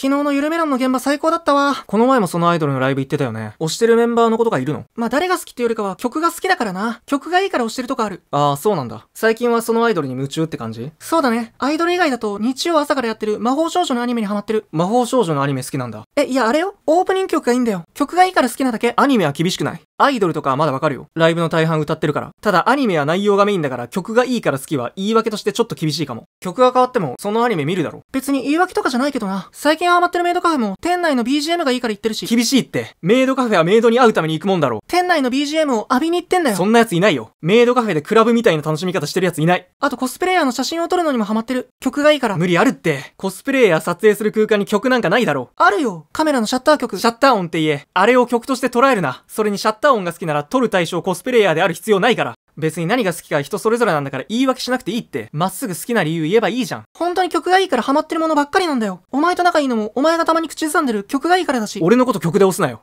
昨日のゆるメロンの現場最高だったわ。この前もそのアイドルのライブ行ってたよね。推してるメンバーのことがいるのまあ、誰が好きっていうよりかは曲が好きだからな。曲がいいから推してるとこある。ああ、そうなんだ。最近はそのアイドルに夢中って感じそうだね。アイドル以外だと日曜朝からやってる魔法少女のアニメにハマってる。魔法少女のアニメ好きなんだ。え、いや、あれよ。オープニング曲がいいんだよ。曲がいいから好きなだけ。アニメは厳しくない。アイドルとかはまだわかるよ。ライブの大半歌ってるから。ただアニメは内容がメインだから曲がいいから好きは言い訳としてちょっと厳しいかも。曲が変わってもそのアニメ見るだろ。別に言い訳とかじゃないけどな。最近ハマってるメイドカフェも店内の BGM がいいから言ってるし。厳しいって。メイドカフェはメイドに会うために行くもんだろ。内の BGM を浴びに行ってんだよ。そんな奴いないよ。メイドカフェでクラブみたいな楽しみ方してる奴いない。あとコスプレイヤーの写真を撮るのにもハマってる。曲がいいから。無理あるって。コスプレイヤー撮影する空間に曲なんかないだろう。あるよ。カメラのシャッター曲。シャッター音って言え。あれを曲として捉えるな。それにシャッター音が好きなら撮る対象コスプレイヤーである必要ないから。別に何が好きか人それぞれなんだから言い訳しなくていいって。まっすぐ好きな理由言えばいいじゃん。本当に曲がいいからハマってるものばっかりなんだよ。お前と仲いいのも、お前がたまに口ずさんでる曲がいいからだし。俺のこと曲で押すなよ。